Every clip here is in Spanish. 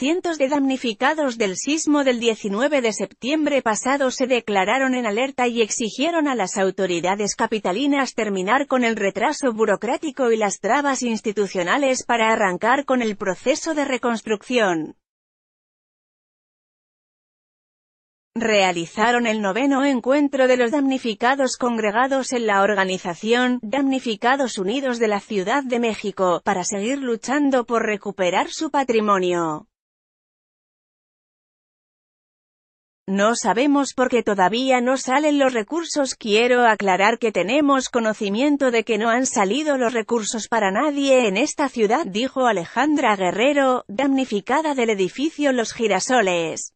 Cientos de damnificados del sismo del 19 de septiembre pasado se declararon en alerta y exigieron a las autoridades capitalinas terminar con el retraso burocrático y las trabas institucionales para arrancar con el proceso de reconstrucción. realizaron el noveno encuentro de los damnificados congregados en la organización Damnificados Unidos de la Ciudad de México, para seguir luchando por recuperar su patrimonio. No sabemos por qué todavía no salen los recursos. Quiero aclarar que tenemos conocimiento de que no han salido los recursos para nadie en esta ciudad, dijo Alejandra Guerrero, damnificada del edificio Los Girasoles.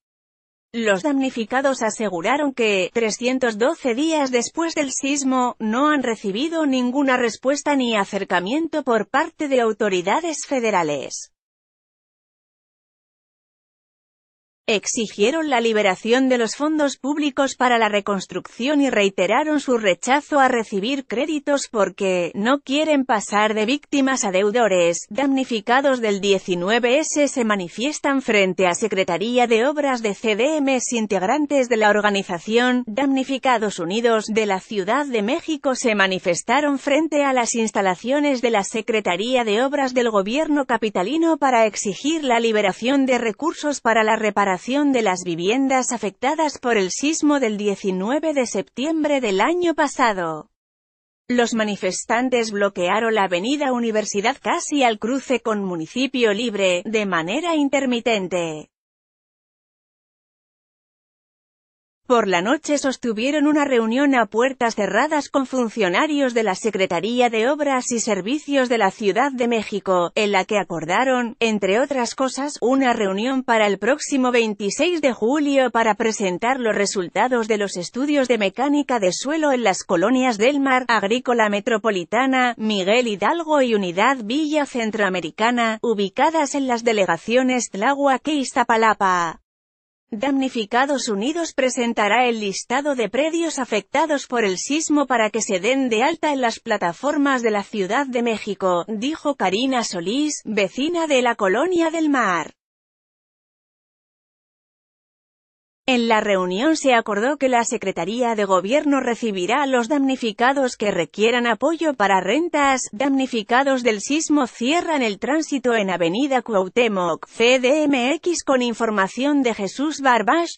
Los damnificados aseguraron que, 312 días después del sismo, no han recibido ninguna respuesta ni acercamiento por parte de autoridades federales. exigieron la liberación de los fondos públicos para la reconstrucción y reiteraron su rechazo a recibir créditos porque no quieren pasar de víctimas a deudores. Damnificados del 19S se manifiestan frente a Secretaría de Obras de CDMs integrantes de la organización Damnificados Unidos de la Ciudad de México se manifestaron frente a las instalaciones de la Secretaría de Obras del Gobierno capitalino para exigir la liberación de recursos para la reparación de las viviendas afectadas por el sismo del 19 de septiembre del año pasado. Los manifestantes bloquearon la avenida Universidad casi al cruce con Municipio Libre, de manera intermitente. Por la noche sostuvieron una reunión a puertas cerradas con funcionarios de la Secretaría de Obras y Servicios de la Ciudad de México, en la que acordaron, entre otras cosas, una reunión para el próximo 26 de julio para presentar los resultados de los estudios de mecánica de suelo en las colonias del Mar, Agrícola Metropolitana, Miguel Hidalgo y Unidad Villa Centroamericana, ubicadas en las delegaciones Tláhuac y e Iztapalapa. Damnificados Unidos presentará el listado de predios afectados por el sismo para que se den de alta en las plataformas de la Ciudad de México, dijo Karina Solís, vecina de la Colonia del Mar. En la reunión se acordó que la Secretaría de Gobierno recibirá a los damnificados que requieran apoyo para rentas. Damnificados del sismo cierran el tránsito en Avenida Cuauhtémoc, CDMX con información de Jesús Barbash.